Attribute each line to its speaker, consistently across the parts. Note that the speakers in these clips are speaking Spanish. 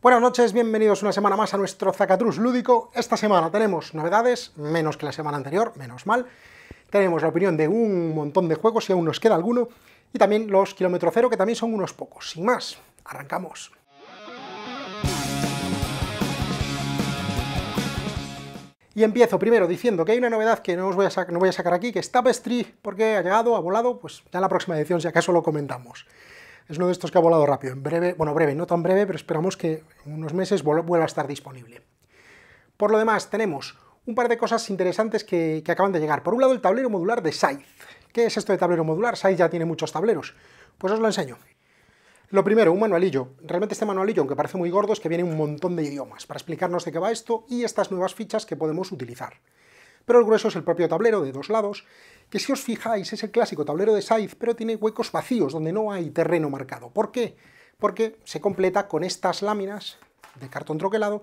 Speaker 1: Buenas noches, bienvenidos una semana más a nuestro Zacatrus lúdico. Esta semana tenemos novedades, menos que la semana anterior, menos mal. Tenemos la opinión de un montón de juegos, si aún nos queda alguno, y también los kilómetro cero, que también son unos pocos. Sin más, arrancamos. Y empiezo primero diciendo que hay una novedad que no, os voy, a no voy a sacar aquí, que es Tapestry, porque ha llegado, ha volado, pues ya en la próxima edición, si acaso lo comentamos es uno de estos que ha volado rápido. En breve, bueno, breve, no tan breve, pero esperamos que en unos meses vuelva a estar disponible. Por lo demás, tenemos un par de cosas interesantes que, que acaban de llegar. Por un lado, el tablero modular de Scythe. ¿Qué es esto de tablero modular? Scythe ya tiene muchos tableros. Pues os lo enseño. Lo primero, un manualillo. Realmente este manualillo, aunque parece muy gordo, es que viene un montón de idiomas para explicarnos de qué va esto y estas nuevas fichas que podemos utilizar pero el grueso es el propio tablero de dos lados, que si os fijáis es el clásico tablero de Scythe, pero tiene huecos vacíos donde no hay terreno marcado. ¿Por qué? Porque se completa con estas láminas de cartón troquelado,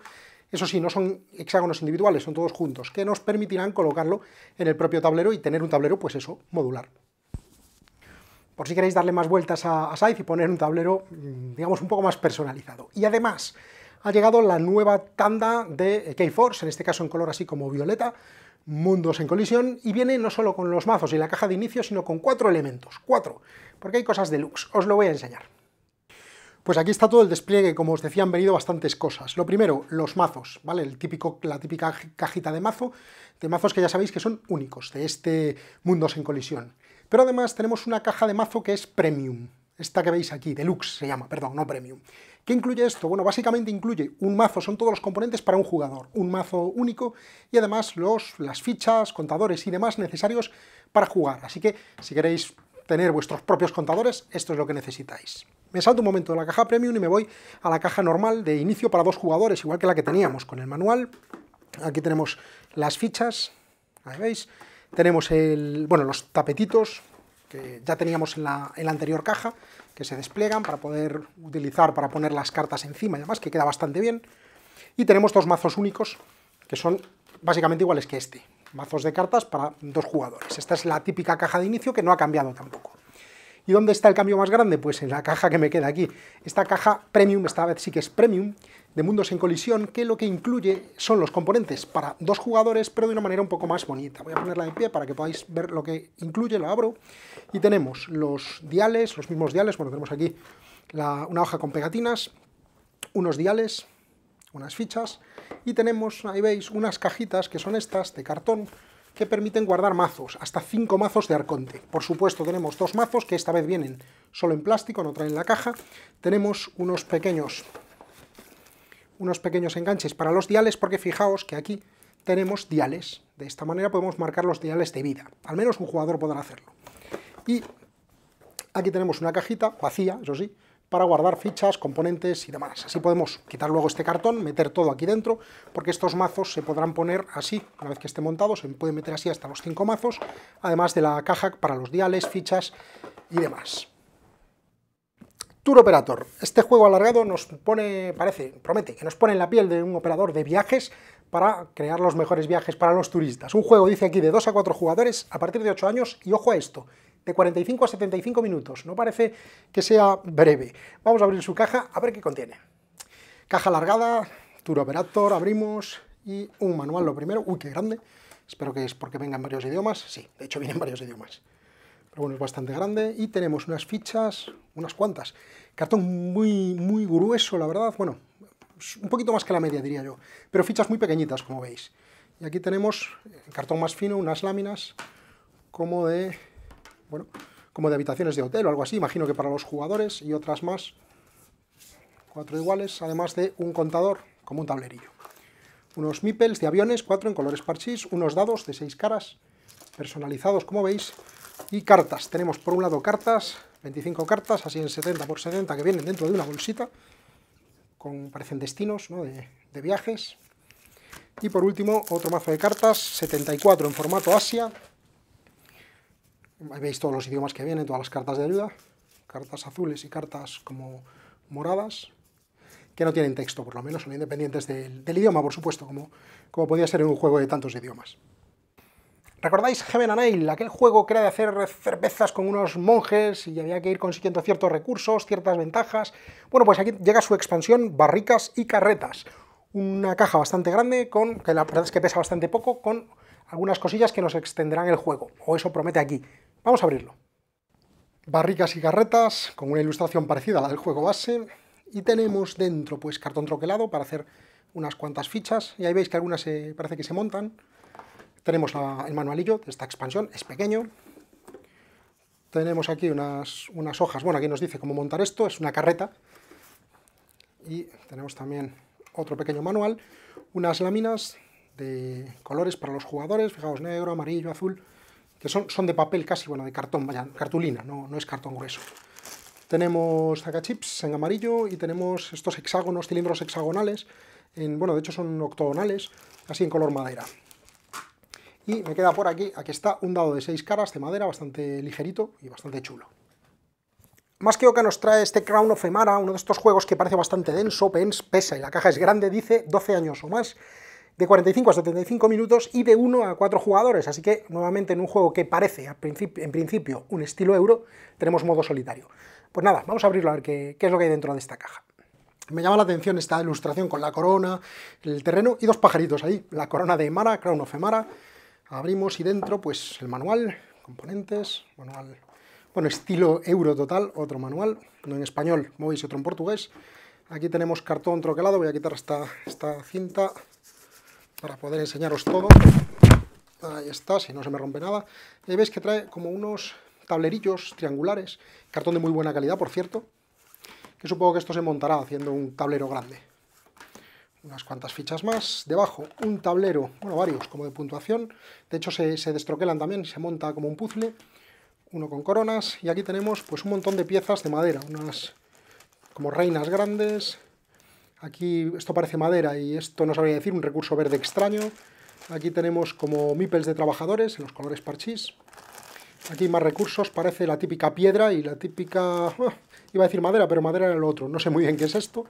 Speaker 1: eso sí, no son hexágonos individuales, son todos juntos, que nos permitirán colocarlo en el propio tablero y tener un tablero, pues eso, modular. Por si queréis darle más vueltas a, Scythe y poner un tablero, mm, digamos, un poco más personalizado. Y además, ha llegado la nueva tanda de Keyforce, en este caso en color así como violeta, Mundos en Colisión, y viene no solo con los mazos y la caja de inicio, sino con cuatro elementos, cuatro, porque hay cosas deluxe, os lo voy a enseñar. Pues aquí está todo el despliegue, como os decía, han venido bastantes cosas. Lo primero, los mazos, ¿vale? El típico, la típica cajita de mazo, de mazos que ya sabéis que son únicos, de este Mundos en Colisión. Pero además tenemos una caja de mazo que es Premium, esta que veis aquí, Deluxe se llama, perdón, no Premium. ¿Qué incluye esto? Bueno, básicamente incluye un mazo, son todos los componentes para un jugador, un mazo único y además los, las fichas, contadores y demás necesarios para jugar. Así que si queréis tener vuestros propios contadores, esto es lo que necesitáis. Me salto un momento de la caja Premium y me voy a la caja normal de inicio para dos jugadores, igual que la que teníamos con el manual. Aquí tenemos las fichas, ahí veis. Tenemos el, bueno, los tapetitos que ya teníamos en la, anterior caja, que se despliegan para poder utilizar para poner las cartas encima y demás, que queda bastante bien. Y tenemos dos mazos únicos, que son básicamente iguales que este, mazos de cartas para dos jugadores. Esta es la típica caja de inicio que no ha cambiado tampoco. ¿Y dónde está el cambio más grande? Pues en la caja que me queda aquí. Esta caja premium, esta vez sí que es premium, de Mundos en Colisión, que lo que incluye son los componentes para dos jugadores, pero de una manera un poco más bonita. Voy a ponerla en pie para que podáis ver lo que incluye, la abro, y tenemos los diales, los mismos diales, bueno, tenemos aquí una hoja con pegatinas, unos diales, unas fichas, y tenemos, ahí veis, unas cajitas que son estas de cartón, que permiten guardar mazos, hasta cinco mazos de arconte. Por supuesto tenemos dos mazos que esta vez vienen solo en plástico, no traen la caja. Tenemos unos pequeños unos pequeños enganches para los diales, porque fijaos que aquí tenemos diales. De esta manera podemos marcar los diales de vida. Al menos un jugador podrá hacerlo. Y aquí tenemos una cajita vacía, eso sí, para guardar fichas, componentes y demás. Así podemos quitar luego este cartón, meter todo aquí dentro, porque estos mazos se podrán poner así, una vez que esté montado, se pueden meter así hasta los 5 mazos, además de la caja para los diales, fichas y demás. Tour Operator. Este juego alargado nos pone, parece, promete, que nos pone en la piel de un operador de viajes para crear los mejores viajes para los turistas. Un juego, dice aquí, de 2 a 4 jugadores a partir de 8 años y ojo a esto, de 45 a 75 minutos. No parece que sea breve. Vamos a abrir su caja a ver qué contiene. Caja alargada, Tour Operator, abrimos y un manual lo primero. Uy, qué grande. Espero que es porque vengan varios idiomas. Sí, de hecho vienen varios idiomas. Pero bueno, es bastante grande. Y tenemos unas fichas, unas cuantas. Cartón muy, muy grueso, la verdad, bueno, un poquito más que la media, diría yo, pero fichas muy pequeñitas, como veis. Y aquí tenemos, cartón más fino, unas láminas como de, bueno, como de habitaciones de hotel o algo así, imagino que para los jugadores, y otras más, cuatro iguales, además de un contador como un tablerillo. Unos mipels de aviones, cuatro en colores parchís, unos dados de seis caras, personalizados, como veis, y cartas. Tenemos por un lado cartas, 25 cartas, así en 70 por 70, que vienen dentro de una bolsita, con, parecen destinos ¿no? de, viajes. Y por último, otro mazo de cartas, 74 en formato Asia. Ahí veis todos los idiomas que vienen, todas las cartas de ayuda. Cartas azules y cartas como moradas, que no tienen texto, por lo menos, son independientes del, del idioma, por supuesto, como, como podía ser en un juego de tantos idiomas. ¿Recordáis Heaven and aquel juego que era de hacer cervezas con unos monjes y había que ir consiguiendo ciertos recursos, ciertas ventajas? Bueno, pues aquí llega su expansión Barricas y Carretas. Una caja bastante grande, con, que la verdad es que pesa bastante poco, con algunas cosillas que nos extenderán el juego, o eso promete aquí. Vamos a abrirlo. Barricas y carretas, con una ilustración parecida a la del juego base, y tenemos dentro pues cartón troquelado para hacer unas cuantas fichas, y ahí veis que algunas se, parece que se montan, tenemos el manualillo de esta expansión, es pequeño. Tenemos aquí unas, unas hojas, bueno, aquí nos dice cómo montar esto, es una carreta. Y tenemos también otro pequeño manual, unas láminas de colores para los jugadores, fijaos, negro, amarillo, azul, que son, son de papel casi, bueno, de cartón, vaya, cartulina, no, es cartón grueso. Tenemos chips en amarillo y tenemos estos hexágonos, cilindros hexagonales, en, bueno, de hecho son octogonales, así en color madera. Y me queda por aquí, aquí está, un dado de seis caras de madera, bastante ligerito y bastante chulo. Más que Oca nos trae este Crown of Emara, uno de estos juegos que parece bastante denso, pesa y la caja es grande, dice 12 años o más, de 45 a 75 minutos y de 1 a 4 jugadores, así que nuevamente en un juego que parece en principio un estilo euro, tenemos modo solitario. Pues nada, vamos a abrirlo a ver qué, qué es lo que hay dentro de esta caja. Me llama la atención esta ilustración con la corona, el terreno y dos pajaritos ahí, la corona de Emara, Crown of Emara, abrimos y dentro pues el manual, componentes, manual, bueno, estilo euro total, otro manual, no en español, veis otro en portugués. Aquí tenemos cartón troquelado, voy a quitar esta, esta cinta para poder enseñaros todo. Ahí está, si no se me rompe nada. Y ahí veis que trae como unos tablerillos triangulares, cartón de muy buena calidad, por cierto, que supongo que esto se montará haciendo un tablero grande unas cuantas fichas más. Debajo, un tablero, bueno, varios, como de puntuación. De hecho, se, destroquelan también, se monta como un puzzle. Uno con coronas. Y aquí tenemos pues un montón de piezas de madera, unas como reinas grandes. Aquí esto parece madera y esto no sabría decir, un recurso verde extraño. Aquí tenemos como mipels de trabajadores en los colores parchís. Aquí más recursos, parece la típica piedra y la típica... Ah, iba a decir madera, pero madera era lo otro. No sé muy bien qué es esto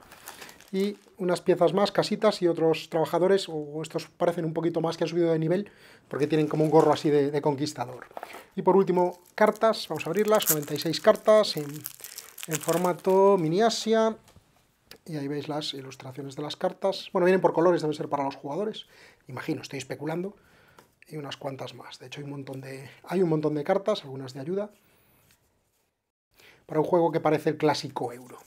Speaker 1: y unas piezas más, casitas y otros trabajadores, o estos parecen un poquito más que han subido de nivel, porque tienen como un gorro así de, conquistador. Y por último, cartas, vamos a abrirlas, 96 cartas en, formato mini Asia, y ahí veis las ilustraciones de las cartas. Bueno, vienen por colores, deben ser para los jugadores, imagino, estoy especulando, y unas cuantas más. De hecho, hay un montón de, hay un montón de cartas, algunas de ayuda, para un juego que parece el clásico euro.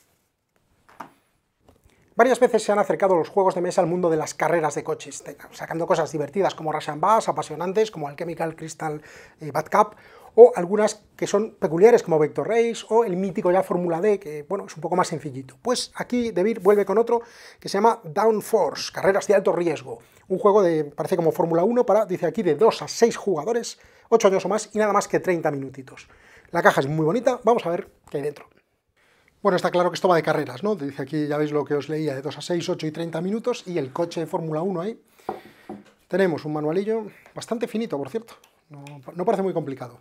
Speaker 1: Varias veces se han acercado los juegos de mesa al mundo de las carreras de coches, sacando cosas divertidas como Rush and Bass, apasionantes como Alchemical Crystal Bat eh, Bad Cup, o algunas que son peculiares como Vector Race o el mítico ya Fórmula D, que bueno, es un poco más sencillito. Pues aquí DeVir vuelve con otro que se llama Downforce, carreras de alto riesgo, un juego de, parece como Fórmula 1, para, dice aquí, de 2 a 6 jugadores, 8 años o más y nada más que 30 minutitos. La caja es muy bonita, vamos a ver qué hay dentro. Bueno, está claro que esto va de carreras, ¿no? Dice aquí, ya veis lo que os leía, de 2 a 6, 8 y 30 minutos, y el coche de Fórmula 1 ahí. Tenemos un manualillo, bastante finito, por cierto, no, parece muy complicado.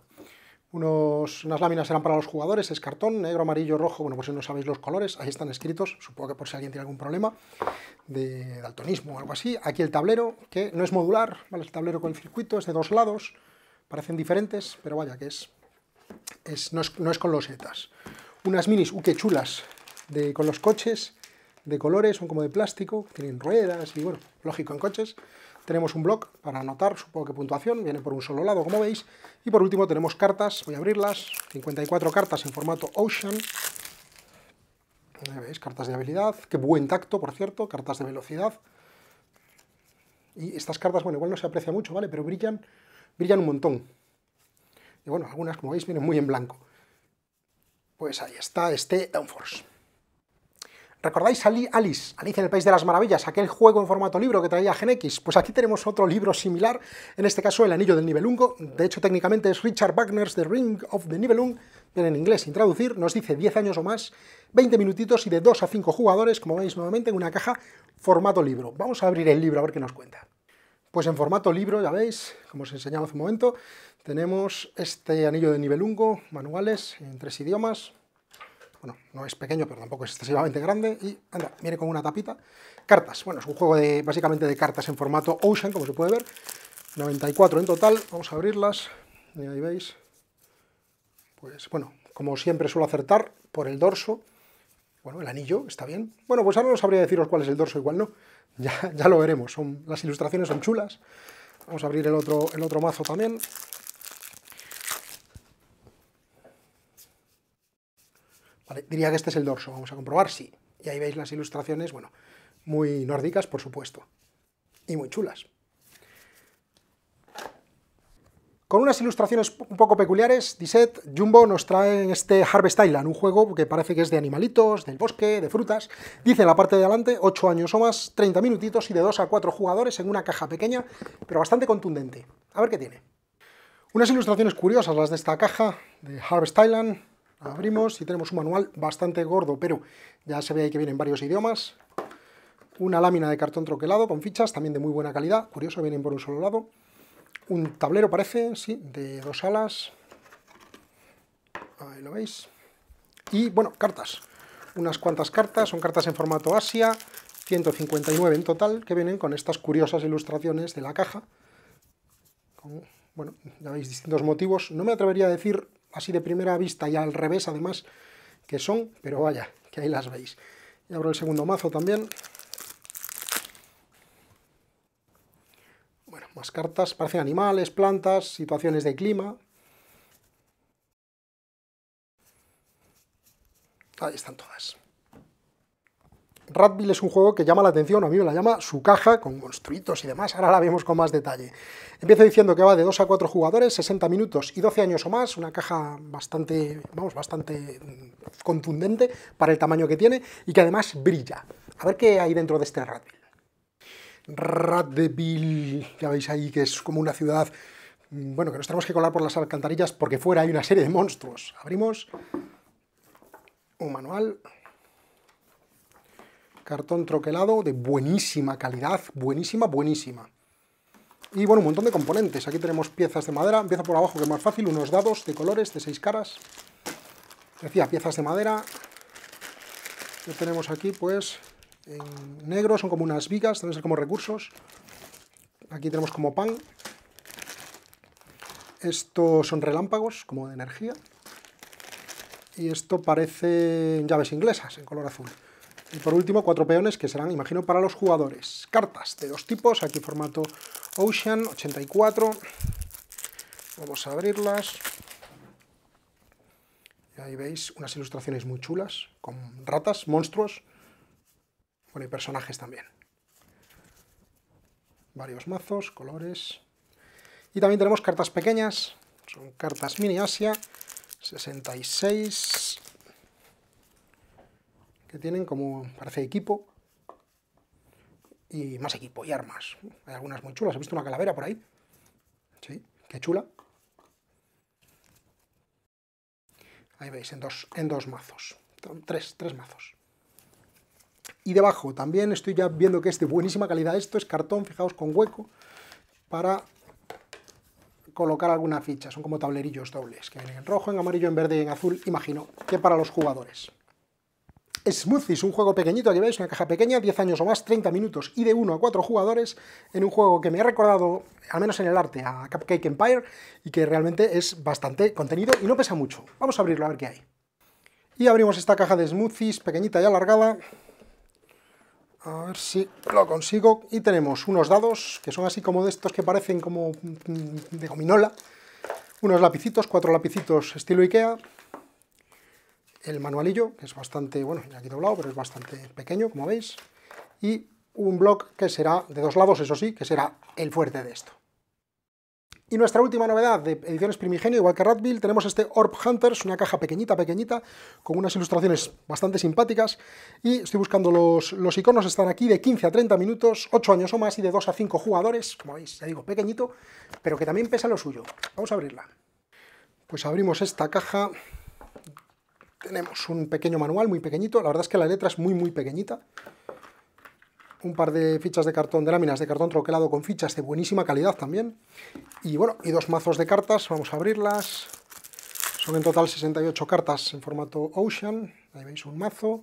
Speaker 1: unas láminas eran para los jugadores, es cartón, negro, amarillo, rojo, bueno, por si no sabéis los colores, ahí están escritos, supongo que por si alguien tiene algún problema de daltonismo o algo así. Aquí el tablero, que no es modular, ¿vale? El tablero con el circuito es de dos lados, parecen diferentes, pero vaya que es, no, es con es con unas minis, uh, qué chulas, de, con los coches de colores, son como de plástico, tienen ruedas y bueno, lógico en coches. Tenemos un blog para anotar, supongo que puntuación, viene por un solo lado como veis. Y por último tenemos cartas, voy a abrirlas, 54 cartas en formato Ocean. veis, cartas de habilidad, qué buen tacto por cierto, cartas de velocidad. Y estas cartas, bueno, igual no se aprecia mucho, ¿vale? Pero brillan, brillan un montón. Y bueno, algunas como veis vienen muy en blanco. Pues ahí está este Downforce. ¿Recordáis Alice? Alice en el País de las Maravillas, aquel juego en formato libro que traía X, Pues aquí tenemos otro libro similar, en este caso El Anillo del Nibelungo. De hecho, técnicamente es Richard Wagner's The Ring of the Nibelung, viene en inglés sin traducir, nos dice 10 años o más, 20 minutitos y de 2 a 5 jugadores, como veis nuevamente, en una caja formato libro. Vamos a abrir el libro a ver qué nos cuenta. Pues en formato libro, ya veis, como os enseñado hace un momento, tenemos este anillo de nivel nivelungo, manuales en tres idiomas. Bueno, no es pequeño, pero tampoco es excesivamente grande. Y anda, viene con una tapita. Cartas. Bueno, es un juego de, básicamente de cartas en formato Ocean, como se puede ver. 94 en total. Vamos a abrirlas. Y ahí veis. Pues bueno, como siempre suelo acertar, por el dorso bueno, el anillo, está bien. Bueno, pues ahora no sabría deciros cuál es el dorso y cuál no. Ya, lo veremos. Son, las ilustraciones son chulas. Vamos a abrir el otro, el otro mazo también. diría que este es el dorso. Vamos a comprobar, sí. Y ahí veis las ilustraciones, bueno, muy nórdicas, por supuesto. Y muy chulas. Con unas ilustraciones un poco peculiares, Disset, Jumbo nos traen este Harvest Island, un juego que parece que es de animalitos, del bosque, de frutas. Dice en la parte de adelante, 8 años o más, 30 minutitos y de 2 a 4 jugadores en una caja pequeña, pero bastante contundente. A ver qué tiene. Unas ilustraciones curiosas las de esta caja de Harvest Island. abrimos y tenemos un manual bastante gordo, pero ya se ve ahí que vienen varios idiomas. Una lámina de cartón troquelado con fichas, también de muy buena calidad. Curioso, vienen por un solo lado un tablero parece, sí, de dos alas, ahí lo veis, y bueno, cartas, unas cuantas cartas, son cartas en formato Asia, 159 en total, que vienen con estas curiosas ilustraciones de la caja, con, bueno, ya veis distintos motivos, no me atrevería a decir así de primera vista y al revés además que son, pero vaya, que ahí las veis. Y abro el segundo mazo también, cartas parecen animales, plantas, situaciones de clima. Ahí están todas. Radville es un juego que llama la atención, a mí me la llama su caja, con construitos y demás, ahora la vemos con más detalle. Empiezo diciendo que va de 2 a 4 jugadores, 60 minutos y 12 años o más, una caja bastante, vamos, bastante mm, contundente para el tamaño que tiene y que además brilla. A ver qué hay dentro de este Radville. Raddeville, ya veis ahí que es como una ciudad, mm, bueno, que nos tenemos que colar por las alcantarillas porque fuera hay una serie de monstruos. Abrimos un manual, cartón troquelado de buenísima calidad, buenísima, buenísima. Y bueno, un montón de componentes. Aquí tenemos piezas de madera, Empieza por abajo que es más fácil, unos dados de colores de seis caras. Decía, piezas de madera. Ya tenemos aquí pues en negro, son como unas vigas, deben ser como recursos. Aquí tenemos como pan. Estos son relámpagos, como de energía. Y esto parece llaves inglesas, en color azul. Y por último, cuatro peones que serán, imagino, para los jugadores. Cartas de dos tipos, aquí formato Ocean 84. Vamos a abrirlas. Y ahí veis unas ilustraciones muy chulas, con ratas, monstruos. Bueno, y personajes también. Varios mazos, colores. Y también tenemos cartas pequeñas. Son cartas mini Asia. 66. Que tienen como, parece equipo. Y más equipo y armas. Hay algunas muy chulas. he visto una calavera por ahí? Sí, qué chula. Ahí veis, en dos, en dos mazos. Tres, tres mazos y debajo también estoy ya viendo que es de buenísima calidad. Esto es cartón, fijaos, con hueco para colocar alguna ficha. Son como tablerillos dobles que vienen en rojo, en amarillo, en verde y en azul, imagino, que para los jugadores. Smoothies, un juego pequeñito, aquí veis, una caja pequeña, 10 años o más, 30 minutos y de 1 a 4 jugadores, en un juego que me ha recordado, al menos en el arte, a Cupcake Empire y que realmente es bastante contenido y no pesa mucho. Vamos a abrirlo a ver qué hay. Y abrimos esta caja de smoothies, pequeñita y alargada, a ver si lo consigo. Y tenemos unos dados, que son así como de estos que parecen como mm, de gominola. Unos lapicitos, cuatro lapicitos estilo Ikea. El manualillo, que es bastante, bueno, ya aquí doblado, pero es bastante pequeño, como veis. Y un bloc que será de dos lados, eso sí, que será el fuerte de esto. Y nuestra última novedad de ediciones Primigenio, igual que Radville, tenemos este Orb Hunters, una caja pequeñita, pequeñita, con unas ilustraciones bastante simpáticas. Y estoy buscando los, los, iconos, están aquí de 15 a 30 minutos, 8 años o más y de 2 a 5 jugadores, como veis, ya digo, pequeñito, pero que también pesa lo suyo. Vamos a abrirla. Pues abrimos esta caja. Tenemos un pequeño manual, muy pequeñito, la verdad es que la letra es muy, muy pequeñita un par de fichas de cartón, de láminas de cartón troquelado con fichas de buenísima calidad también. Y bueno, y dos mazos de cartas, vamos a abrirlas. Son en total 68 cartas en formato Ocean. Ahí veis un mazo.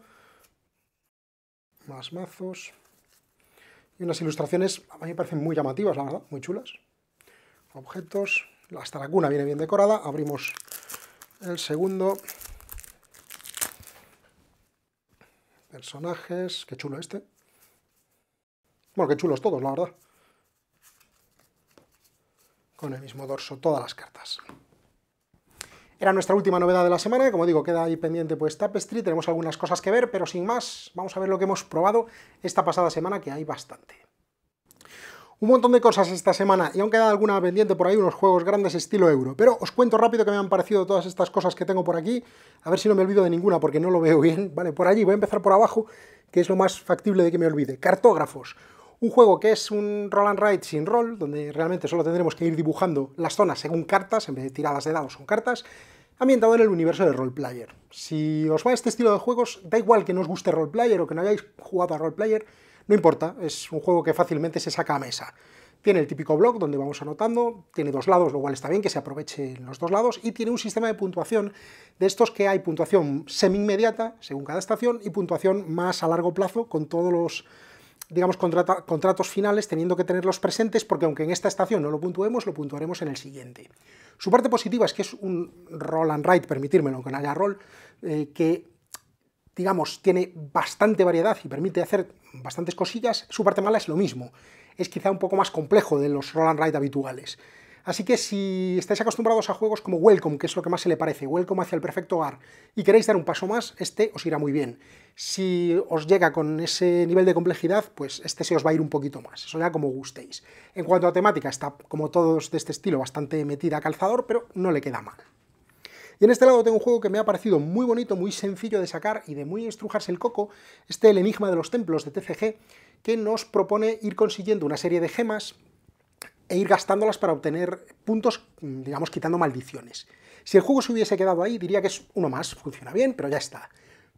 Speaker 1: Más mazos. Y unas ilustraciones, a mí me parecen muy llamativas, la verdad, muy chulas. Objetos. Hasta la cuna viene bien decorada. Abrimos el segundo. Personajes. Qué chulo este. Bueno, qué chulos todos, la verdad. Con el mismo dorso, todas las cartas. Era nuestra última novedad de la semana, como digo, queda ahí pendiente pues Tapestry, tenemos algunas cosas que ver, pero sin más, vamos a ver lo que hemos probado esta pasada semana, que hay bastante. Un montón de cosas esta semana y aún queda alguna pendiente por ahí, unos juegos grandes estilo euro. Pero os cuento rápido que me han parecido todas estas cosas que tengo por aquí, a ver si no me olvido de ninguna porque no lo veo bien. Vale, por allí voy a empezar por abajo, que es lo más factible de que me olvide. Cartógrafos. Un juego que es un roll and Ride sin roll donde realmente solo tendremos que ir dibujando las zonas según cartas, en vez de tiradas de dados con cartas, ambientado en el universo de Roleplayer. Si os va este estilo de juegos, da igual que no os guste Roleplayer o que no hayáis jugado a Roleplayer, no importa, es un juego que fácilmente se saca a mesa. Tiene el típico blog donde vamos anotando, tiene dos lados, lo cual está bien que se aprovechen los dos lados, y tiene un sistema de puntuación de estos que hay puntuación semi-inmediata, según cada estación, y puntuación más a largo plazo con todos los digamos, contratos finales teniendo que tenerlos presentes porque aunque en esta estación no lo puntuemos, lo puntuaremos en el siguiente. Su parte positiva es que es un roll and write, permitírmelo, aunque no haya roll, eh, que digamos, tiene bastante variedad y permite hacer bastantes cosillas. Su parte mala es lo mismo, es quizá un poco más complejo de los roll and write habituales. Así que si estáis acostumbrados a juegos como Welcome, que es lo que más se le parece, Welcome hacia el perfecto hogar, y queréis dar un paso más, este os irá muy bien. Si os llega con ese nivel de complejidad, pues este se os va a ir un poquito más, eso ya como gustéis. En cuanto a temática, está como todos de este estilo bastante metida a calzador, pero no le queda mal. Y en este lado tengo un juego que me ha parecido muy bonito, muy sencillo de sacar y de muy estrujarse el coco, este El Enigma de los Templos de TCG, que nos propone ir consiguiendo una serie de gemas e ir gastándolas para obtener puntos, mm, digamos, quitando maldiciones. Si el juego se hubiese quedado ahí, diría que es uno más, funciona bien, pero ya está.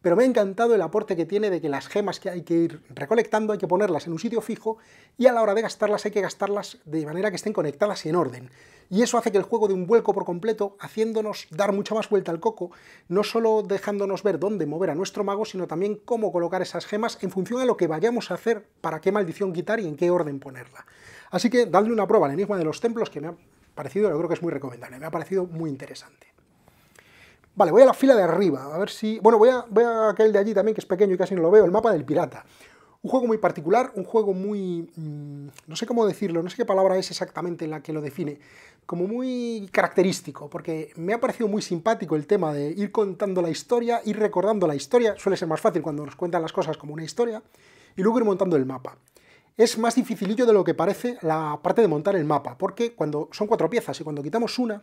Speaker 1: Pero me ha encantado el aporte que tiene de que las gemas que hay que ir recolectando hay que ponerlas en un sitio fijo y a la hora de gastarlas hay que gastarlas de manera que estén conectadas y en orden. Y eso hace que el juego dé un vuelco por completo, haciéndonos dar mucha más vuelta al coco, no solo dejándonos ver dónde mover a nuestro mago, sino también cómo colocar esas gemas en función a lo que vayamos a hacer, para qué maldición quitar y en qué orden ponerla. Así que dadle una prueba al enigma de los templos que me ha parecido, yo creo que es muy recomendable, me ha parecido muy interesante. Vale, voy a la fila de arriba, a ver si... Bueno, voy a, voy a aquel de allí también, que es pequeño y casi no lo veo, el mapa del pirata. Un juego muy particular, un juego muy... Mm, no sé cómo decirlo, no sé qué palabra es exactamente en la que lo define, como muy característico, porque me ha parecido muy simpático el tema de ir contando la historia, ir recordando la historia, suele ser más fácil cuando nos cuentan las cosas como una historia, y luego ir montando el mapa es más dificilillo de lo que parece la parte de montar el mapa, porque cuando son cuatro piezas y cuando quitamos una,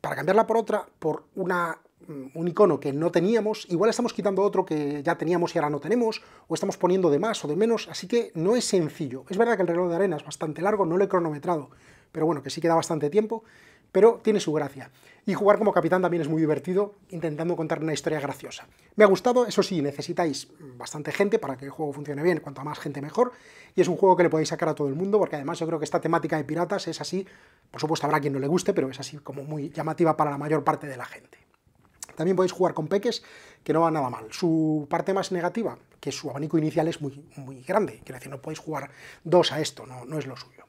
Speaker 1: para cambiarla por otra, por una, mm, un icono que no teníamos, igual estamos quitando otro que ya teníamos y ahora no tenemos, o estamos poniendo de más o de menos, así que no es sencillo. Es verdad que el reloj de arena es bastante largo, no lo he cronometrado, pero bueno, que sí queda bastante tiempo, pero tiene su gracia. Y jugar como capitán también es muy divertido, intentando contar una historia graciosa. Me ha gustado, eso sí, necesitáis bastante gente para que el juego funcione bien, cuanto más gente mejor, y es un juego que le podéis sacar a todo el mundo, porque además yo creo que esta temática de piratas es así, por supuesto habrá quien no le guste, pero es así como muy llamativa para la mayor parte de la gente. También podéis jugar con peques, que no va nada mal. Su parte más negativa, que su abanico inicial es muy, muy grande, quiero decir, no podéis jugar dos a esto, no, no es lo suyo.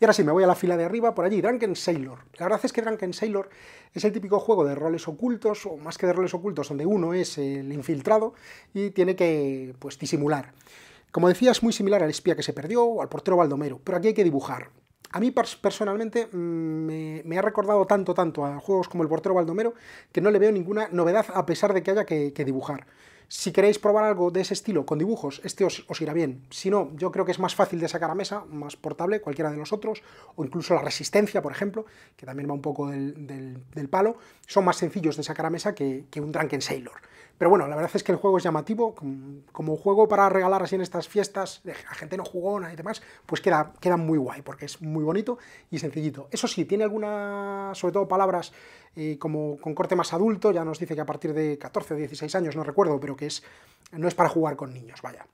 Speaker 1: Y ahora sí, me voy a la fila de arriba, por allí, Drunken Sailor. La verdad es que Drunken Sailor es el típico juego de roles ocultos, o más que de roles ocultos, donde uno es el infiltrado y tiene que pues, disimular. Como decía, es muy similar al espía que se perdió o al portero Baldomero, pero aquí hay que dibujar. A mí personalmente mm, me, ha recordado tanto, tanto a juegos como el portero Baldomero que no le veo ninguna novedad a pesar de que haya que dibujar. Si queréis probar algo de ese estilo con dibujos, este os, irá bien. Si no, yo creo que es más fácil de sacar a mesa, más portable, cualquiera de los otros, o incluso la resistencia, por ejemplo, que también va un poco del, palo, son más sencillos de sacar a mesa que, que un Drunken Sailor. Pero bueno, la verdad es que el juego es llamativo, como juego para regalar así en estas fiestas, la gente no jugona y demás, pues queda, muy guay, porque es muy bonito y sencillito. Eso sí, tiene algunas, sobre todo palabras eh, como con corte más adulto, ya nos dice que a partir de 14 o 16 años, no recuerdo, pero que es, no es para jugar con niños, vaya.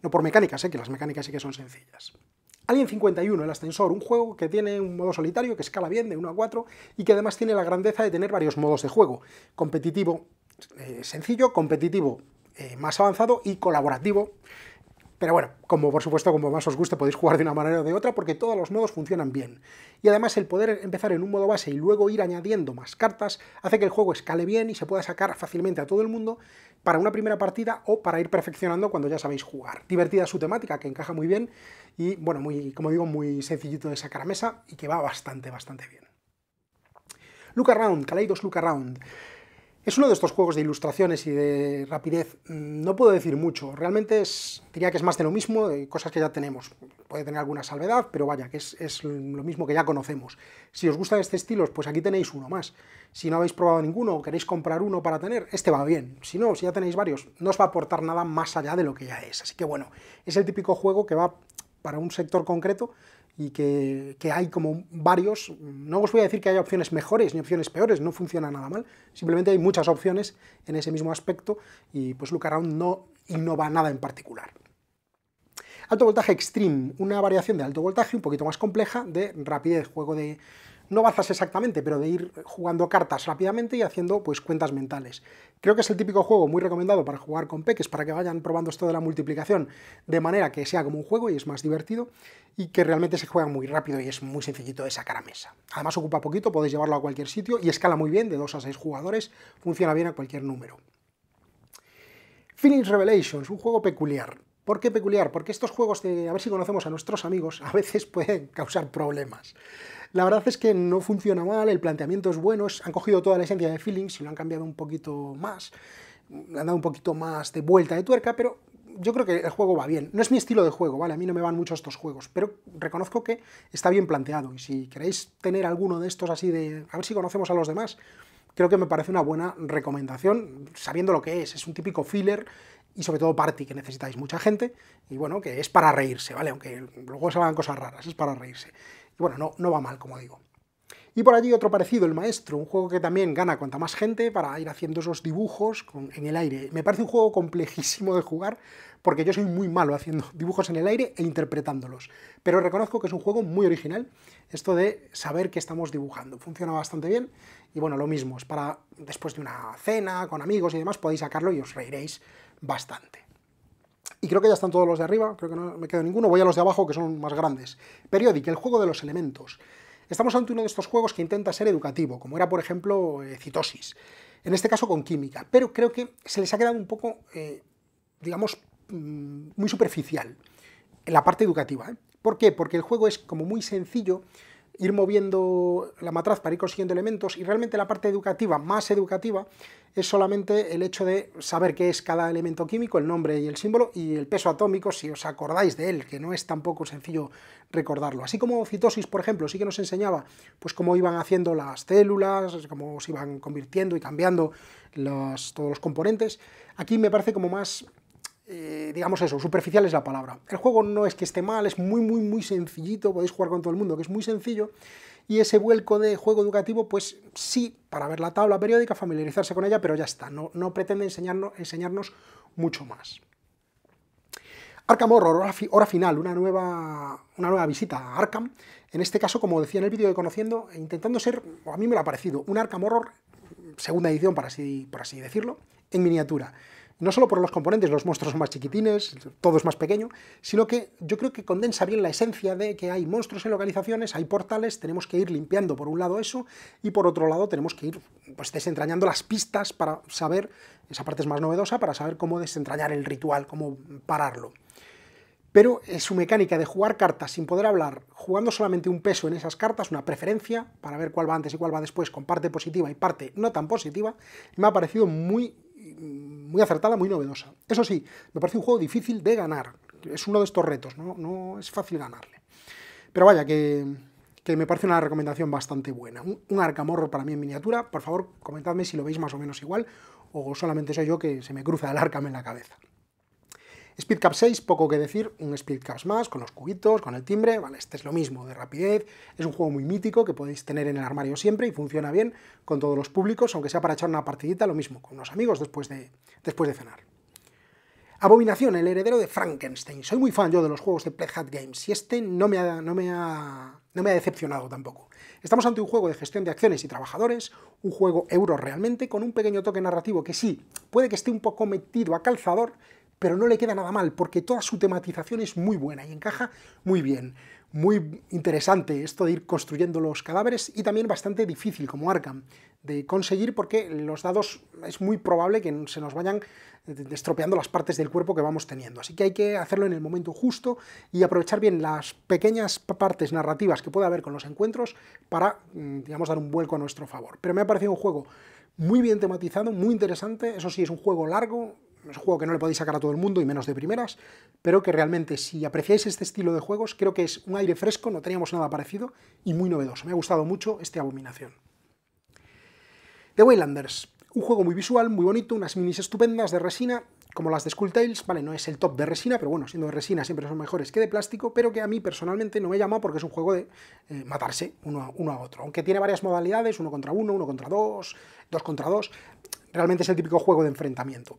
Speaker 1: No por mecánicas, eh, que las mecánicas sí que son sencillas. Alien 51, el ascensor, un juego que tiene un modo solitario que escala bien de 1 a 4 y que además tiene la grandeza de tener varios modos de juego, competitivo, eh, sencillo, competitivo, eh, más avanzado y colaborativo. Pero bueno, como por supuesto, como más os guste, podéis jugar de una manera o de otra porque todos los modos funcionan bien. Y además el poder empezar en un modo base y luego ir añadiendo más cartas hace que el juego escale bien y se pueda sacar fácilmente a todo el mundo para una primera partida o para ir perfeccionando cuando ya sabéis jugar. Divertida su temática, que encaja muy bien y, bueno, muy, como digo, muy sencillito de sacar a mesa y que va bastante, bastante bien. Look Around, Kaleidos Look Around. Es uno de estos juegos de ilustraciones y de rapidez. Mm, no puedo decir mucho, realmente es, diría que es más de lo mismo, de cosas que ya tenemos. Puede tener alguna salvedad, pero vaya, que es, lo mismo que ya conocemos. Si os gusta este estilo, pues aquí tenéis uno más. Si no habéis probado ninguno o queréis comprar uno para tener, este va bien. Si no, si ya tenéis varios, no os va a aportar nada más allá de lo que ya es. Así que bueno, es el típico juego que va para un sector concreto y que, hay como varios, no os voy a decir que haya opciones mejores ni opciones peores, no funciona nada mal, simplemente hay muchas opciones en ese mismo aspecto y pues LookAround no innova nada en particular. Alto voltaje extreme, una variación de alto voltaje un poquito más compleja de rapidez, juego de, no bazas exactamente, pero de ir jugando cartas rápidamente y haciendo pues cuentas mentales. Creo que es el típico juego muy recomendado para jugar con peques, para que vayan probando esto de la multiplicación de manera que sea como un juego y es más divertido y que realmente se juega muy rápido y es muy sencillito de sacar a mesa. Además ocupa poquito, podéis llevarlo a cualquier sitio y escala muy bien, de 2 a 6 jugadores, funciona bien a cualquier número. Phoenix Revelations, un juego peculiar. ¿Por qué peculiar? Porque estos juegos de a ver si conocemos a nuestros amigos a veces pueden causar problemas. La verdad es que no funciona mal, el planteamiento es bueno, han cogido toda la esencia de Feelings y lo han cambiado un poquito más, le han dado un poquito más de vuelta de tuerca, pero yo creo que el juego va bien. No es mi estilo de juego, ¿vale? A mí no me van mucho estos juegos, pero reconozco que está bien planteado y si queréis tener alguno de estos así de a ver si conocemos a los demás, creo que me parece una buena recomendación, sabiendo lo que es. Es un típico filler y sobre todo party, que necesitáis mucha gente, y bueno, que es para reírse, ¿vale? Aunque luego salgan cosas raras, es para reírse. Y bueno, no, no va mal, como digo. Y por allí otro parecido, El Maestro, un juego que también gana cuanta más gente para ir haciendo esos dibujos en el aire. Me parece un juego complejísimo de jugar porque yo soy muy malo haciendo dibujos en el aire e interpretándolos. Pero reconozco que es un juego muy original, esto de saber que estamos dibujando. Funciona bastante bien y bueno, lo mismo, es para después de una cena, con amigos y demás, podéis sacarlo y os reiréis bastante. Y creo que ya están todos los de arriba, creo que no me quedo ninguno, voy a los de abajo que son más grandes. Periódica, el juego de los elementos. Estamos ante uno de estos juegos que intenta ser educativo, como era por ejemplo eh, Citosis, en este caso con química, pero creo que se les ha quedado un poco, eh, digamos, mm, muy superficial en la parte educativa. ¿eh? ¿Por qué? Porque el juego es como muy sencillo ir moviendo la matraz para ir consiguiendo elementos y realmente la parte educativa, más educativa, es solamente el hecho de saber qué es cada elemento químico, el nombre y el símbolo y el peso atómico, si os acordáis de él, que no es tampoco sencillo recordarlo. Así como citosis, por ejemplo, sí que nos enseñaba pues cómo iban haciendo las células, cómo se iban convirtiendo y cambiando los, todos los componentes. Aquí me parece como más eh, digamos eso, superficial es la palabra. El juego no es que esté mal, es muy, muy, muy sencillito, podéis jugar con todo el mundo, que es muy sencillo, y ese vuelco de juego educativo, pues sí, para ver la tabla periódica, familiarizarse con ella, pero ya está, no, pretende enseñarnos, enseñarnos mucho más. Arkham Horror, hora, final, una nueva, una nueva visita a Arkham. En este caso, como decía en el vídeo de Conociendo, e intentando ser, o a mí me lo ha parecido, un Arkham Horror, segunda edición, para por así decirlo, en miniatura no solo por los componentes, los monstruos son más chiquitines, todo es más pequeño, sino que yo creo que condensa bien la esencia de que hay monstruos en localizaciones, hay portales, tenemos que ir limpiando por un lado eso y por otro lado tenemos que ir pues, desentrañando las pistas para saber, esa parte es más novedosa, para saber cómo desentrañar el ritual, cómo pararlo. Pero eh, su mecánica de jugar cartas sin poder hablar, jugando solamente un peso en esas cartas, una preferencia para ver cuál va antes y cuál va después, con parte positiva y parte no tan positiva, me ha parecido muy muy acertada, muy novedosa. Eso sí, me parece un juego difícil de ganar. Es uno de estos retos, no, es fácil ganarle. Pero vaya, que, me parece una recomendación bastante buena. Un, arcamorro para mí en miniatura. Por favor, comentadme si lo veis más o menos igual o solamente soy yo que se me cruza el arcam en la cabeza. Speed Speedcap 6, poco que decir, un Speed Cups más, con los cubitos, con el timbre, vale, este es lo mismo, de rapidez, es un juego muy mítico que podéis tener en el armario siempre y funciona bien con todos los públicos, aunque sea para echar una partidita, lo mismo, con los amigos después de, después de cenar. Abominación, el heredero de Frankenstein. Soy muy fan yo de los juegos de Play Hat Games y este no no, me no me ha decepcionado tampoco. Estamos ante un juego de gestión de acciones y trabajadores, un juego euro realmente, con un pequeño toque narrativo que sí, puede que esté un poco metido a calzador, pero no le queda nada mal, porque toda su tematización es muy buena y encaja muy bien. Muy interesante esto de ir construyendo los cadáveres y también bastante difícil como Arkham de conseguir porque los dados es muy probable que se nos vayan estropeando las partes del cuerpo que vamos teniendo. Así que hay que hacerlo en el momento justo y aprovechar bien las pequeñas partes narrativas que pueda haber con los encuentros para, mm, digamos, dar un vuelco a nuestro favor. Pero me ha parecido un juego muy bien tematizado, muy interesante. Eso sí, es un juego largo, es un juego que no le podéis sacar a todo el mundo y menos de primeras, pero que realmente si apreciáis este estilo de juegos, creo que es un aire fresco, no teníamos nada parecido y muy novedoso. Me ha gustado mucho esta abominación. The Waylanders, un juego muy visual, muy bonito, unas minis estupendas de resina, como las de Tales, vale, no es el top de resina, pero bueno, siendo de resina siempre son mejores que de plástico, pero que a mí personalmente no me llama porque es un juego de eh, matarse uno a otro, aunque tiene varias modalidades, uno contra uno, uno contra dos, dos contra dos, realmente es el típico juego de enfrentamiento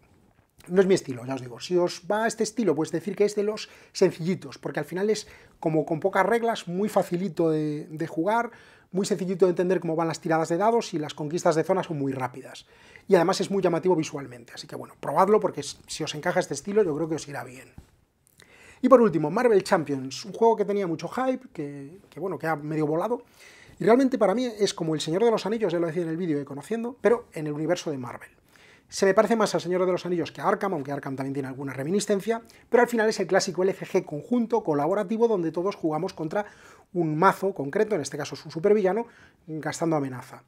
Speaker 1: no es mi estilo, ya os digo. Si os va a este estilo, pues decir que es de los sencillitos, porque al final es como con pocas reglas, muy facilito de, jugar, muy sencillito de entender cómo van las tiradas de dados y las conquistas de zonas son muy rápidas. Y además es muy llamativo visualmente, así que bueno, probadlo porque si os encaja este estilo yo creo que os irá bien. Y por último, Marvel Champions, un juego que tenía mucho hype, que, que bueno, que ha medio volado, y realmente para mí es como El Señor de los Anillos, ya lo decía en el vídeo de Conociendo, pero en el universo de Marvel se me parece más al Señor de los Anillos que a Arkham, aunque Arkham también tiene alguna reminiscencia, pero al final es el clásico LCG conjunto, colaborativo, donde todos jugamos contra un mazo concreto, en este caso su un supervillano, gastando amenaza.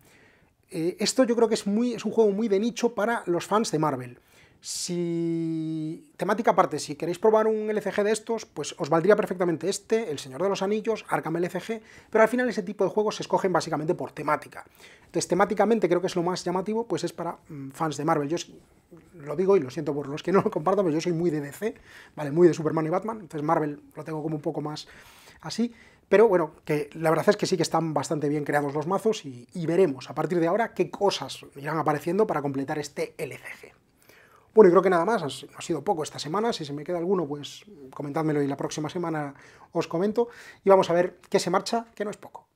Speaker 1: Eh, esto yo creo que es un juego muy de nicho para los fans de Marvel. Si, temática aparte, si queréis probar un LCG de estos, pues os valdría perfectamente este, El Señor de los Anillos, Arkham LCG, pero al final ese tipo de juegos se escogen básicamente por temática. Entonces, temáticamente creo que es lo más llamativo, pues es para mm, fans de Marvel. Yo lo digo y lo siento por los que no lo compartan, pero yo soy muy de DC, ¿vale? Muy de Superman y Batman, entonces Marvel lo tengo como un poco más así. Pero bueno, que la verdad es que sí que están bastante bien creados los mazos y, y veremos a partir de ahora qué cosas irán apareciendo para completar este LCG. Bueno, y creo que nada más, ha sido poco esta semana, si se me queda alguno, pues comentádmelo y la próxima semana os comento, y vamos a ver qué se marcha, que no es poco.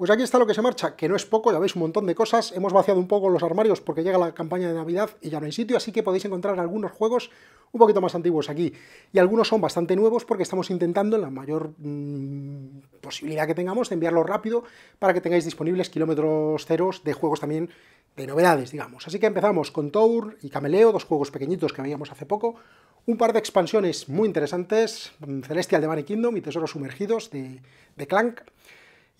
Speaker 1: Pues aquí está lo que se marcha, que no es poco, ya veis un montón de cosas. Hemos vaciado un poco los armarios porque llega la campaña de Navidad y ya no hay sitio, así que podéis encontrar algunos juegos un poquito más antiguos aquí. Y algunos son bastante nuevos porque estamos intentando, la mayor mm, posibilidad que tengamos, de enviarlo rápido para que tengáis disponibles kilómetros ceros de juegos también de novedades, digamos. Así que empezamos con Tour y Cameleo, dos juegos pequeñitos que veíamos hace poco. Un par de expansiones muy interesantes, mm, Celestial de Money Kingdom y Tesoros Sumergidos de, de Clank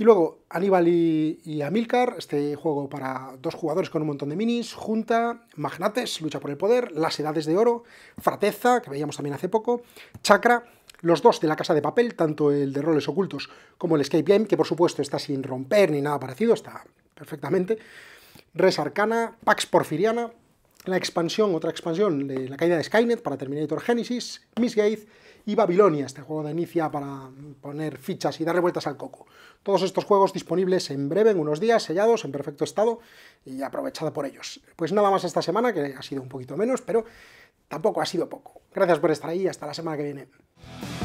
Speaker 1: y luego Aníbal y, Amilcar, este juego para dos jugadores con un montón de minis, Junta, Magnates, Lucha por el Poder, Las Edades de Oro, Frateza, que veíamos también hace poco, Chakra, los dos de la casa de papel, tanto el de roles ocultos como el escape game, que por supuesto está sin romper ni nada parecido, está perfectamente, Res Arcana, Pax Porfiriana, la expansión, otra expansión de la caída de Skynet para Terminator Genesis, Misgate, y Babilonia, este juego de inicia para poner fichas y darle vueltas al coco. Todos estos juegos disponibles en breve, en unos días, sellados, en perfecto estado y aprovechado por ellos. Pues nada más esta semana, que ha sido un poquito menos, pero tampoco ha sido poco. Gracias por estar ahí, hasta la semana que viene.